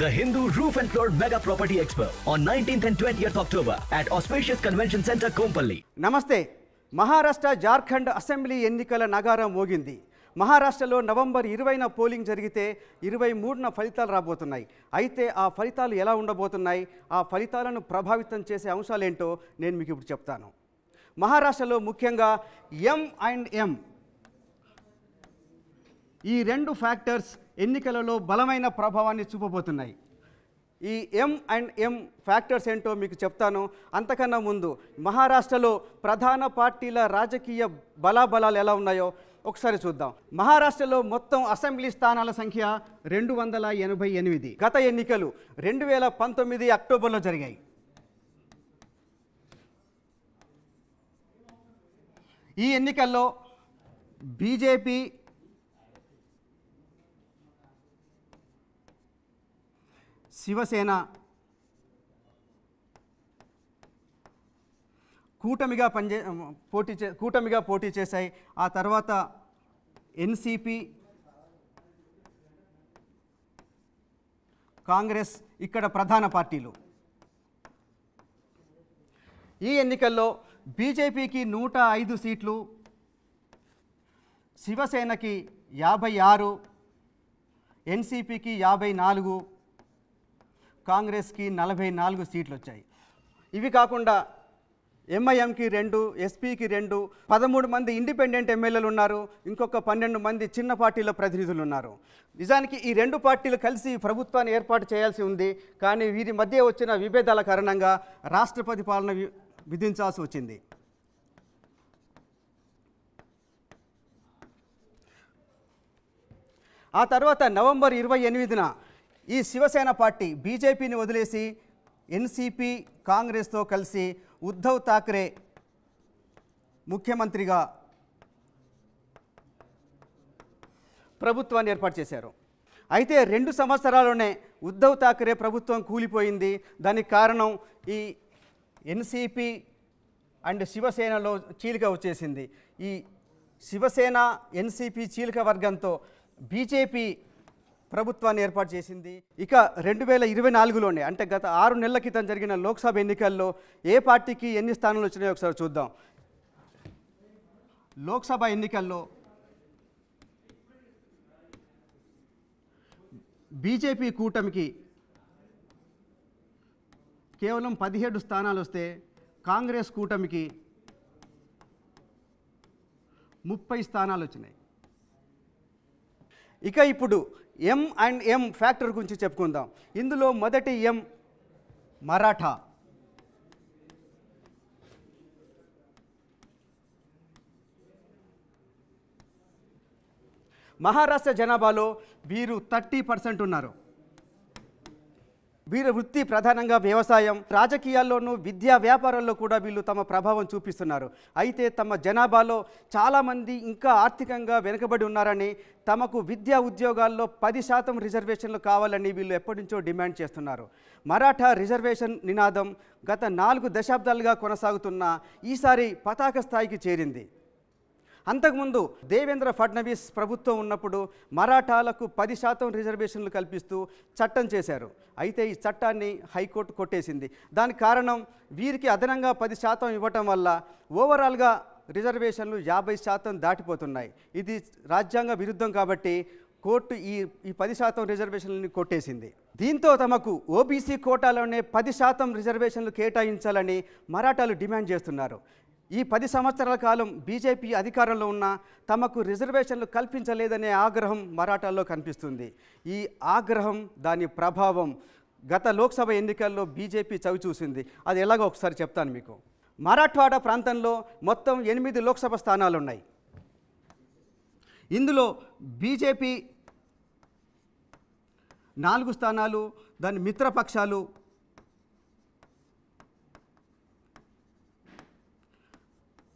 The Hindu Roof and Floor Mega Property Expo on 19th and 20th October at Auspicious Convention Center, Kompalli. నమస్తే Maharashtra Jharkhand assembly ఎన్నికల నగారం మోగింది మహారాష్ట్రలో November ఇరవైన polling జరిగితే ఇరవై మూడున ఫలితాలు రాబోతున్నాయి అయితే ఆ ఫలితాలు ఎలా ఉండబోతున్నాయి ఆ ఫలితాలను ప్రభావితం చేసే అంశాలేంటో నేను మీకు ఇప్పుడు చెప్తాను మహారాష్ట్రలో ముఖ్యంగా ఎం అండ్ ఎం ఈ రెండు ఫ్యాక్టర్స్ ఎన్నికలలో బలమైన ప్రభావాన్ని చూపబోతున్నాయి ఈ ఎం అండ్ ఎం ఫ్యాక్టర్స్ ఏంటో మీకు చెప్తాను అంతకన్నా ముందు మహారాష్ట్రలో ప్రధాన పార్టీల రాజకీయ బలాబలాలు ఎలా ఉన్నాయో ఒకసారి చూద్దాం మహారాష్ట్రలో మొత్తం అసెంబ్లీ స్థానాల సంఖ్య రెండు వందల ఎనభై ఎనిమిది గత ఎన్నికలు రెండు వేల పంతొమ్మిది అక్టోబర్లో జరిగాయి ఈ ఎన్నికల్లో బీజేపీ శివసేన కూటమిగా పనిచే పోటీ చే కూటమిగా పోటీ చేశాయి ఆ తర్వాత ఎన్సిపి కాంగ్రెస్ ఇక్కడ ప్రధాన పార్టీలు ఈ ఎన్నికల్లో బీజేపీకి నూట ఐదు సీట్లు శివసేనకి యాభై ఆరు ఎన్సీపీకి యాభై నాలుగు కాంగ్రెస్కి నలభై నాలుగు సీట్లు వచ్చాయి ఇవి కాకుండా ఎంఐఎంకి రెండు ఎస్పీకి రెండు పదమూడు మంది ఇండిపెండెంట్ ఎమ్మెల్యేలు ఉన్నారు ఇంకొక పన్నెండు మంది చిన్న పార్టీల ప్రతినిధులు ఉన్నారు నిజానికి ఈ రెండు పార్టీలు కలిసి ప్రభుత్వాన్ని ఏర్పాటు చేయాల్సి ఉంది కానీ వీరి మధ్య వచ్చిన విభేదాల కారణంగా రాష్ట్రపతి పాలన విధించాల్సి వచ్చింది ఆ తర్వాత నవంబర్ ఇరవై ఎనిమిదిన ఈ శివసేన పార్టీ బీజేపీని వదిలేసి ఎన్సీపీ కాంగ్రెస్తో కలిసి ఉద్ధవ్ థాక్రే ముఖ్యమంత్రిగా ప్రభుత్వాన్ని ఏర్పాటు చేశారు అయితే రెండు సంవత్సరాల్లోనే ఉద్ధవ్ థాక్రే ప్రభుత్వం కూలిపోయింది దానికి కారణం ఈ ఎన్సీపీ అండ్ శివసేనలో చీలిక వచ్చేసింది ఈ శివసేన ఎన్సీపీ చీలిక వర్గంతో బీజేపీ ప్రభుత్వాన్ని ఏర్పాటు చేసింది ఇక రెండు వేల ఇరవై నాలుగులోనే అంటే గత ఆరు నెలల క్రితం జరిగిన లోక్సభ ఎన్నికల్లో ఏ పార్టీకి ఎన్ని స్థానాలు వచ్చినాయో ఒకసారి చూద్దాం లోక్సభ ఎన్నికల్లో బీజేపీ కూటమికి కేవలం పదిహేడు స్థానాలు వస్తే కాంగ్రెస్ కూటమికి ముప్పై స్థానాలు వచ్చినాయి ఇక ఇప్పుడు ఎం అండ్ ఎం ఫ్యాక్టర్ గురించి చెప్పుకుందాం ఇందులో మొదటి ఎం మరాఠా మహారాష్ట్ర జనాభాలో వీరు థర్టీ పర్సెంట్ ఉన్నారు వీరి వృత్తి ప్రధానంగా వ్యవసాయం రాజకీయాల్లోనూ విద్యా వ్యాపారాల్లో కూడా వీళ్ళు తమ ప్రభావం చూపిస్తున్నారు అయితే తమ జనాభాలో చాలామంది ఇంకా ఆర్థికంగా వెనుకబడి ఉన్నారని తమకు విద్యా ఉద్యోగాల్లో పది శాతం రిజర్వేషన్లు కావాలని వీళ్ళు ఎప్పటి నుంచో డిమాండ్ చేస్తున్నారు మరాఠా రిజర్వేషన్ నినాదం గత నాలుగు దశాబ్దాలుగా కొనసాగుతున్న ఈసారి పతాక స్థాయికి చేరింది అంతకుముందు దేవేంద్ర ఫడ్నవీస్ ప్రభుత్వం ఉన్నప్పుడు మరాఠాలకు పది శాతం రిజర్వేషన్లు కల్పిస్తూ చట్టం చేశారు అయితే ఈ చట్టాన్ని హైకోర్టు కొట్టేసింది దానికి కారణం వీరికి అదనంగా పది శాతం ఇవ్వటం వల్ల ఓవరాల్గా రిజర్వేషన్లు యాభై శాతం దాటిపోతున్నాయి ఇది రాజ్యాంగ విరుద్ధం కాబట్టి కోర్టు ఈ ఈ పది శాతం రిజర్వేషన్లని కొట్టేసింది దీంతో తమకు ఓబీసీ కోటాలోనే పది శాతం రిజర్వేషన్లు కేటాయించాలని మరాఠాలు డిమాండ్ చేస్తున్నారు ఈ పది సంవత్సరాల కాలం బీజేపీ అధికారంలో ఉన్న తమకు రిజర్వేషన్లు కల్పించలేదనే ఆగ్రహం మరాఠాల్లో కనిపిస్తుంది ఈ ఆగ్రహం దాని ప్రభావం గత లోక్సభ ఎన్నికల్లో బీజేపీ చవిచూసింది అది ఎలాగో ఒకసారి చెప్తాను మీకు మరాఠ్వాడ ప్రాంతంలో మొత్తం ఎనిమిది లోక్సభ స్థానాలు ఉన్నాయి ఇందులో బీజేపీ నాలుగు స్థానాలు దాని మిత్రపక్షాలు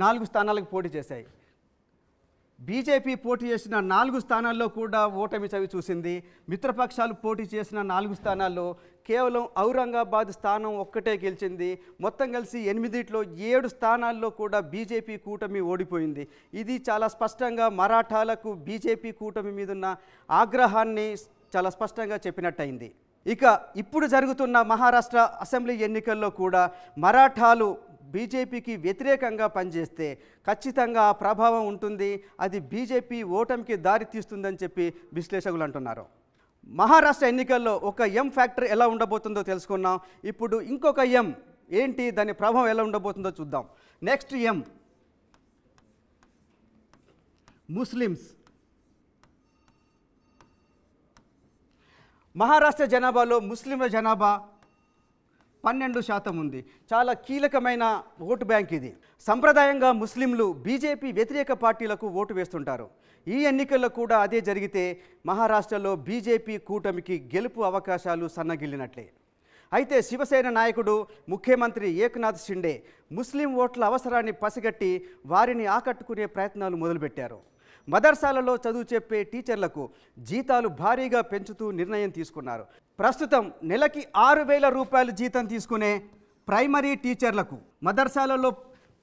నాలుగు స్థానాలకు పోటీ చేశాయి బీజేపీ పోటీ చేసిన నాలుగు స్థానాల్లో కూడా ఓటమి చవి చూసింది మిత్రపక్షాలు పోటీ చేసిన నాలుగు స్థానాల్లో కేవలం ఔరంగాబాద్ స్థానం ఒక్కటే గెలిచింది మొత్తం కలిసి ఎనిమిదిట్లో ఏడు స్థానాల్లో కూడా బీజేపీ కూటమి ఓడిపోయింది ఇది చాలా స్పష్టంగా మరాఠాలకు బీజేపీ కూటమి మీదున్న ఆగ్రహాన్ని చాలా స్పష్టంగా చెప్పినట్టయింది ఇక ఇప్పుడు జరుగుతున్న మహారాష్ట్ర అసెంబ్లీ ఎన్నికల్లో కూడా మరాఠాలు బీజేపీకి వ్యతిరేకంగా పనిచేస్తే ఖచ్చితంగా ఆ ప్రభావం ఉంటుంది అది బీజేపీ ఓటమికి దారి తీస్తుందని చెప్పి విశ్లేషకులు అంటున్నారు మహారాష్ట్ర ఎన్నికల్లో ఒక ఎం ఫ్యాక్టర్ ఎలా ఉండబోతుందో తెలుసుకున్నాం ఇప్పుడు ఇంకొక ఎం ఏంటి దాని ప్రభావం ఎలా ఉండబోతుందో చూద్దాం నెక్స్ట్ ఎం ముస్లిమ్స్ మహారాష్ట్ర జనాభాలో ముస్లింల జనాభా పన్నెండు శాతం ఉంది చాలా కీలకమైన ఓటు బ్యాంక్ ఇది సంప్రదాయంగా ముస్లింలు బీజేపీ వ్యతిరేక పార్టీలకు ఓటు వేస్తుంటారు ఈ ఎన్నికల్లో కూడా అదే జరిగితే మహారాష్ట్రలో బీజేపీ కూటమికి గెలుపు అవకాశాలు సన్నగిల్లినట్లే అయితే శివసేన నాయకుడు ముఖ్యమంత్రి ఏక్నాథ్ షిండే ముస్లిం ఓట్ల అవసరాన్ని పసిగట్టి వారిని ఆకట్టుకునే ప్రయత్నాలు మొదలుపెట్టారు మదర్సాలలో చదువు చెప్పే టీచర్లకు జీతాలు భారీగా పెంచుతూ నిర్ణయం తీసుకున్నారు ప్రస్తుతం నెలకి ఆరు వేల రూపాయలు జీతం తీసుకునే ప్రైమరీ టీచర్లకు మదర్సాలలో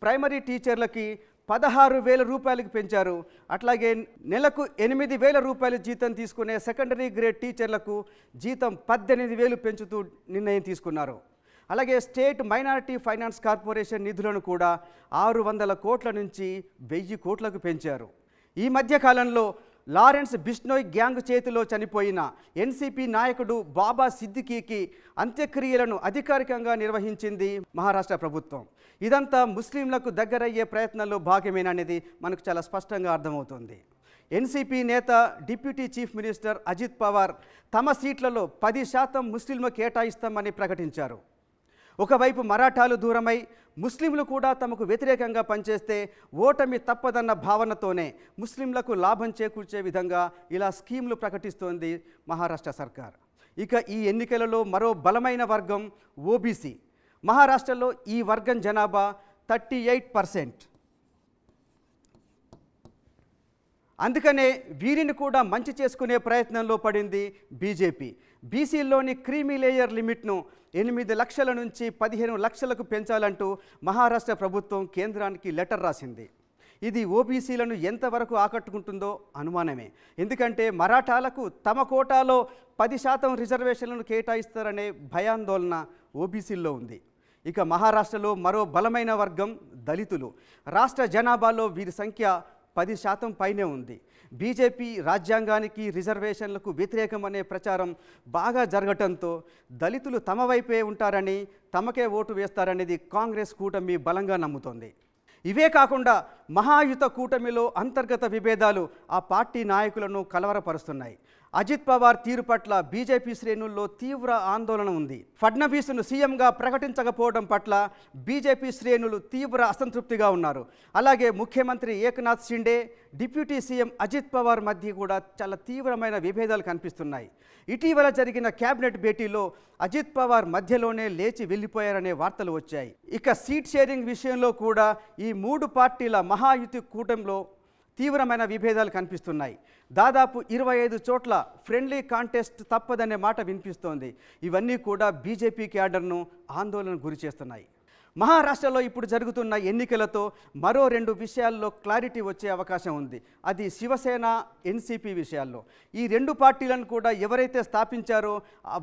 ప్రైమరీ టీచర్లకి పదహారు వేల రూపాయలకు పెంచారు అట్లాగే నెలకు ఎనిమిది వేల రూపాయలు జీతం తీసుకునే సెకండరీ గ్రేడ్ టీచర్లకు జీతం పద్దెనిమిది వేలు పెంచుతూ నిర్ణయం తీసుకున్నారు అలాగే స్టేట్ మైనారిటీ ఫైనాన్స్ కార్పొరేషన్ నిధులను కూడా ఆరు వందల కోట్ల నుంచి వెయ్యి కోట్లకు పెంచారు ఈ మధ్యకాలంలో లారెన్స్ బిష్నోయ్ గ్యాంగ్ చేతిలో చనిపోయిన ఎన్సీపీ నాయకుడు బాబా సిద్దికీకి అంత్యక్రియలను అధికారికంగా నిర్వహించింది మహారాష్ట్ర ప్రభుత్వం ఇదంతా ముస్లింలకు దగ్గరయ్యే ప్రయత్నంలో భాగమేననేది మనకు చాలా స్పష్టంగా అర్థమవుతుంది ఎన్సీపీ నేత deputy chief minister Ajit Pawar తమ సీట్లలో పది శాతం ముస్లింలు కేటాయిస్తామని ప్రకటించారు ఒకవైపు మరాఠాలు దూరమై ముస్లింలు కూడా తమకు వ్యతిరేకంగా పనిచేస్తే ఓటమి తప్పదన్న భావనతోనే ముస్లింలకు లాభం చేకూర్చే విధంగా ఇలా స్కీమ్లు ప్రకటిస్తోంది మహారాష్ట్ర సర్కార్ ఇక ఈ ఎన్నికలలో మరో బలమైన వర్గం ఓబీసీ మహారాష్ట్రలో ఈ వర్గం జనాభా థర్టీ ఎయిట్ పర్సెంట్ అందుకనే వీరిని కూడా మంచి చేసుకునే ప్రయత్నంలో పడింది బీజేపీ బీసీలోని క్రీమీ లేయర్ లిమిట్ను ఎనిమిది లక్షల నుంచి పదిహేను లక్షలకు పెంచాలంటూ మహారాష్ట్ర ప్రభుత్వం కేంద్రానికి లెటర్ రాసింది ఇది ఓబీసీలను ఎంతవరకు ఆకట్టుకుంటుందో అనుమానమే ఎందుకంటే మరాఠాలకు తమ కోటాలో పది శాతం రిజర్వేషన్లను కేటాయిస్తారనే భయాందోళన ఓబీసీల్లో ఉంది ఇక మహారాష్ట్రలో మరో బలమైన వర్గం దళితులు రాష్ట్ర జనాభాలో వీరి సంఖ్య పది శాతం పైనే ఉంది బీజేపీ రాజ్యాంగానికి రిజర్వేషన్లకు వ్యతిరేకం అనే ప్రచారం బాగా జరగటంతో దళితులు తమ వైపే ఉంటారని తమకే ఓటు వేస్తారనేది కాంగ్రెస్ కూటమి బలంగా నమ్ముతోంది ఇవే కాకుండా మహాయుత కూటమిలో అంతర్గత విభేదాలు ఆ పార్టీ నాయకులను కలవరపరుస్తున్నాయి అజిత్ పవార్ తీరు పట్ల బీజేపీ శ్రేణుల్లో తీవ్ర ఆందోళన ఉంది ఫడ్నవీస్ను సీఎంగా ప్రకటించకపోవడం పట్ల బీజేపీ శ్రేణులు తీవ్ర అసంతృప్తిగా ఉన్నారు అలాగే ముఖ్యమంత్రి ఏకనాథ్ షిండే డిప్యూటీ సీఎం అజిత్ పవార్ మధ్య కూడా చాలా తీవ్రమైన విభేదాలు కనిపిస్తున్నాయి ఇటీవల జరిగిన కేబినెట్ భేటీలో అజిత్ పవార్ మధ్యలోనే లేచి వెళ్ళిపోయారనే వార్తలు వచ్చాయి ఇక సీట్ షేరింగ్ విషయంలో కూడా ఈ మూడు పార్టీల మహా మహాయుతి కూటమిలో తీవ్రమైన విభేదాలు కనిపిస్తున్నాయి దాదాపు ఇరవై ఐదు చోట్ల ఫ్రెండ్లీ కాంటెస్ట్ తప్పదనే మాట వినిపిస్తోంది ఇవన్నీ కూడా బీజేపీ క్యాడర్ను ఆందోళన గురి చేస్తున్నాయి మహారాష్ట్రలో ఇప్పుడు జరుగుతున్న ఎన్నికలతో మరో రెండు విషయాల్లో క్లారిటీ వచ్చే అవకాశం ఉంది అది శివసేన ఎన్సిపి విషయాల్లో ఈ రెండు పార్టీలను కూడా ఎవరైతే స్థాపించారో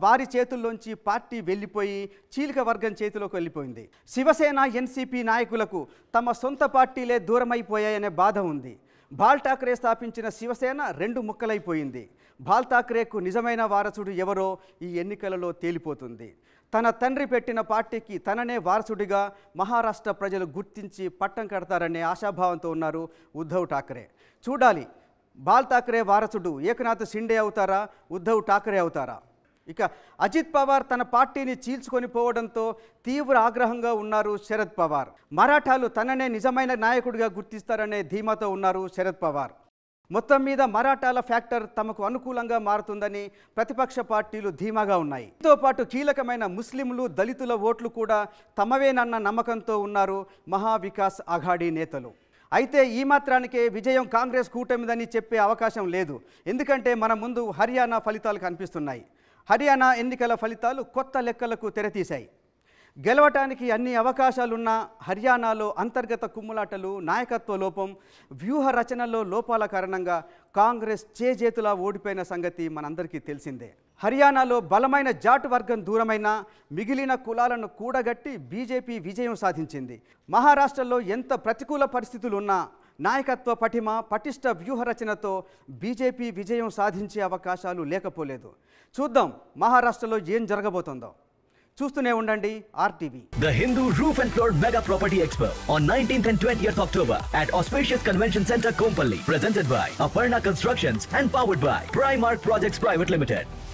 వారి చేతుల్లోంచి పార్టీ వెళ్ళిపోయి చీలిక వర్గం చేతిలోకి వెళ్ళిపోయింది శివసేన ఎన్సిపి నాయకులకు తమ సొంత పార్టీలే దూరమైపోయాయనే బాధ ఉంది బాల్ ఠాక్రే స్థాపించిన శివసేన రెండు ముక్కలైపోయింది బాల్ ఠాక్రేకు నిజమైన వారసుడు ఎవరో ఈ ఎన్నికలలో తేలిపోతుంది తన తండ్రి పెట్టిన పార్టీకి తననే వారసుడిగా మహారాష్ట్ర ప్రజలు గుర్తించి పట్టం కడతారనే ఆశాభావంతో ఉన్నారు ఉద్ధవ్ ఠాకరే చూడాలి బాల్ ఠాకరే వారసుడు ఏకనాథ్ షిండే అవుతారా ఉద్ధవ్ ఠాకరే అవుతారా ఇక అజిత్ పవార్ తన పార్టీని చీల్చుకొని పోవడంతో తీవ్ర ఆగ్రహంగా ఉన్నారు శరద్ పవార్ మరాఠాలు తననే నిజమైన నాయకుడిగా గుర్తిస్తారనే ధీమాతో ఉన్నారు శరద్ పవార్ మొత్తం మీద మరాఠాల ఫ్యాక్టర్ తమకు అనుకూలంగా మారుతుందని ప్రతిపక్ష పార్టీలు ధీమాగా ఉన్నాయి దీంతో పాటు కీలకమైన ముస్లింలు దళితుల ఓట్లు కూడా తమవేనన్న నమ్మకంతో ఉన్నారు మహావికాస్ అఘాడీ నేతలు అయితే ఈ మాత్రానికే విజయం కాంగ్రెస్ కూటమిదని చెప్పే అవకాశం లేదు ఎందుకంటే మన ముందు హర్యానా ఫలితాలు కనిపిస్తున్నాయి హర్యానా ఎన్నికల ఫలితాలు కొత్త లెక్కలకు తెరతీశాయి గెలవటానికి అన్ని అవకాశాలున్న హర్యానాలో అంతర్గత కుమ్ములాటలు నాయకత్వ లోపం వ్యూహ రచనలో లోపాల కారణంగా కాంగ్రెస్ చేజేతులా ఓడిపోయిన సంగతి మనందరికీ తెలిసిందే హర్యానాలో బలమైన జాటు వర్గం దూరమైన మిగిలిన కులాలను కూడగట్టి బీజేపీ విజయం సాధించింది మహారాష్ట్రలో ఎంత ప్రతికూల పరిస్థితులున్నా నాయకత్వ పటిమ పటిష్ట వ్యూహరచనతో బీజేపీ విజయం సాధించే అవకాశాలు లేకపోలేదు చూద్దాం మహారాష్ట్రలో ఏం జరగబోతుందో చూస్తూనే ఉండండి RTV the Hindu roof and floor mega property expo on nineteenth and twenty October at auspicious convention centre Kompally presented by Aparna Constructions and powered by Primark Projects Private limited